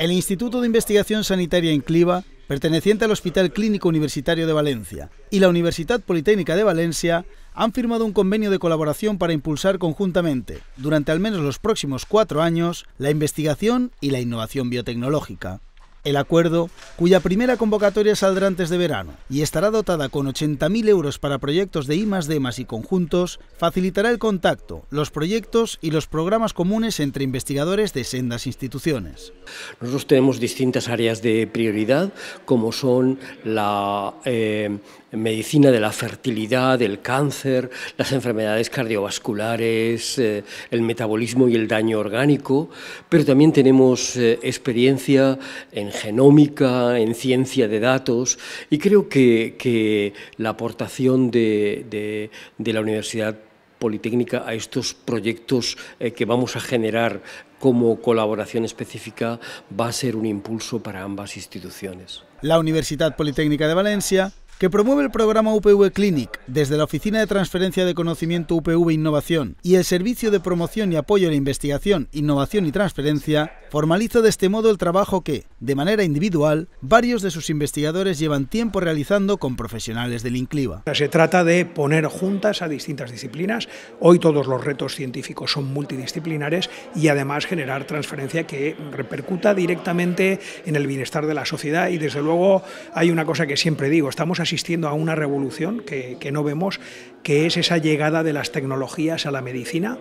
El Instituto de Investigación Sanitaria Incliva, perteneciente al Hospital Clínico Universitario de Valencia, y la Universidad Politécnica de Valencia han firmado un convenio de colaboración para impulsar conjuntamente, durante al menos los próximos cuatro años, la investigación y la innovación biotecnológica. El acuerdo, cuya primera convocatoria saldrá antes de verano y estará dotada con 80.000 euros para proyectos de I, D, y conjuntos, facilitará el contacto, los proyectos y los programas comunes entre investigadores de sendas instituciones. Nosotros tenemos distintas áreas de prioridad, como son la eh, medicina de la fertilidad, el cáncer, las enfermedades cardiovasculares, eh, el metabolismo y el daño orgánico, pero también tenemos eh, experiencia en en genómica, en ciencia de datos, y creo que, la aportación de, la Universidad Politécnica a estos proyectos eh, que vamos a generar como colaboración específica va a ser un impulso para ambas instituciones. La Universidad Politécnica de Valencia que promueve el programa UPV Clinic desde la Oficina de Transferencia de Conocimiento UPV e Innovación y el Servicio de Promoción y Apoyo a la Investigación, Innovación y Transferencia, formaliza de este modo el trabajo que, de manera individual, varios de sus investigadores llevan tiempo realizando con profesionales del INCLIVA. Se trata de poner juntas a distintas disciplinas. Hoy todos los retos científicos son multidisciplinares y además generar transferencia que repercuta directamente en el bienestar de la sociedad y desde luego hay una cosa que siempre digo, estamos asistiendo a una revolución que, que no vemos, que es esa llegada de las tecnologías a la medicina,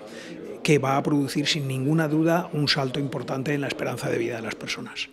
que va a producir sin ninguna duda un salto importante en la esperanza de vida de las personas.